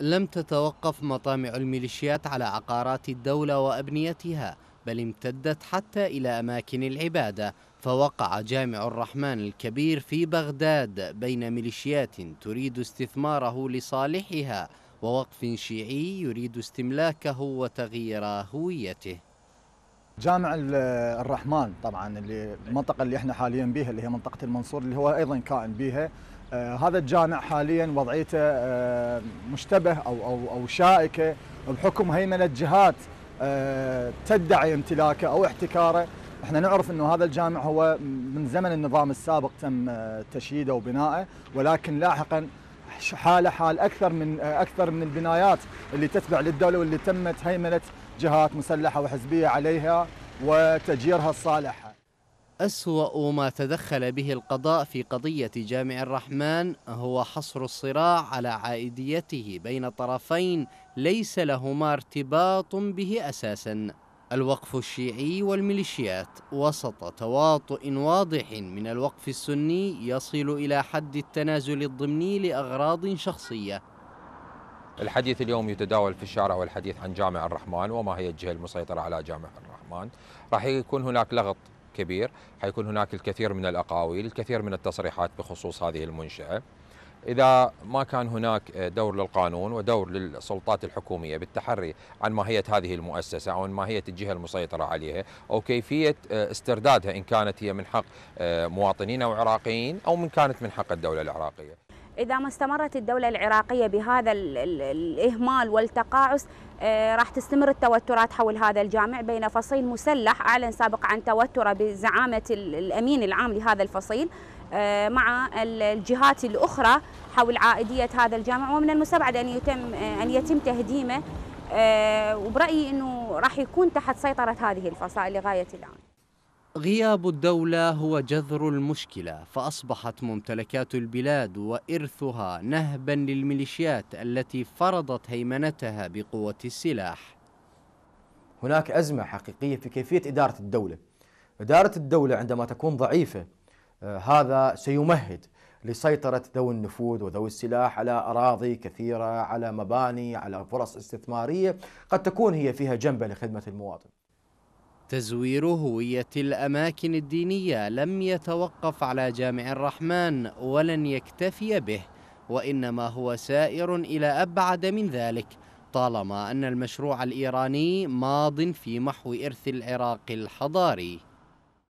لم تتوقف مطامع الميليشيات على عقارات الدولة وأبنيتها بل امتدت حتى إلى أماكن العبادة فوقع جامع الرحمن الكبير في بغداد بين ميليشيات تريد استثماره لصالحها ووقف شيعي يريد استملاكه وتغيير هويته جامع الرحمن طبعا اللي المنطقه اللي احنا حاليا بها اللي هي منطقه المنصور اللي هو ايضا كائن بها آه هذا الجامع حاليا وضعيته آه مشتبه او او او شائكه بحكم هيمنه جهات آه تدعي امتلاكه او احتكاره احنا نعرف انه هذا الجامع هو من زمن النظام السابق تم آه، تشييده وبنائه ولكن لاحقا حاله حال اكثر من اكثر من البنايات اللي تتبع للدوله واللي تمت هيمنه جهات مسلحه وحزبيه عليها وتجيرها الصالحه. أسوأ ما تدخل به القضاء في قضية جامع الرحمن هو حصر الصراع على عائديته بين طرفين ليس لهما ارتباط به أساساً الوقف الشيعي والميليشيات وسط تواطؤ واضح من الوقف السني يصل إلى حد التنازل الضمني لأغراض شخصية الحديث اليوم يتداول في الشارع والحديث عن جامع الرحمن وما هي الجهة المسيطرة على جامع الرحمن راح يكون هناك لغط كبير حيكون هناك الكثير من الأقاويل الكثير من التصريحات بخصوص هذه المنشأة إذا ما كان هناك دور للقانون ودور للسلطات الحكومية بالتحري عن ماهية هذه المؤسسة أو ماهية الجهة المسيطرة عليها أو كيفية استردادها إن كانت هي من حق مواطنين أو عراقيين أو من كانت من حق الدولة العراقية إذا ما استمرت الدولة العراقية بهذا الإهمال والتقاعس آه، راح تستمر التوترات حول هذا الجامع بين فصيل مسلح أعلن سابق عن توتره بزعامة الأمين العام لهذا الفصيل آه، مع الجهات الأخرى حول عائدية هذا الجامع ومن المستبعد أن يتم آه، أن يتم تهديمه وبرأيي أنه راح يكون تحت سيطرة هذه الفصائل لغاية الآن غياب الدولة هو جذر المشكلة فأصبحت ممتلكات البلاد وإرثها نهبا للميليشيات التي فرضت هيمنتها بقوة السلاح هناك أزمة حقيقية في كيفية إدارة الدولة إدارة الدولة عندما تكون ضعيفة آه، هذا سيمهد لسيطرة ذوي النفوذ وذوي السلاح على أراضي كثيرة على مباني على فرص استثمارية قد تكون هي فيها جنبة لخدمة المواطن تزوير هوية الأماكن الدينية لم يتوقف على جامع الرحمن ولن يكتفي به وإنما هو سائر إلى أبعد من ذلك طالما أن المشروع الإيراني ماض في محو إرث العراق الحضاري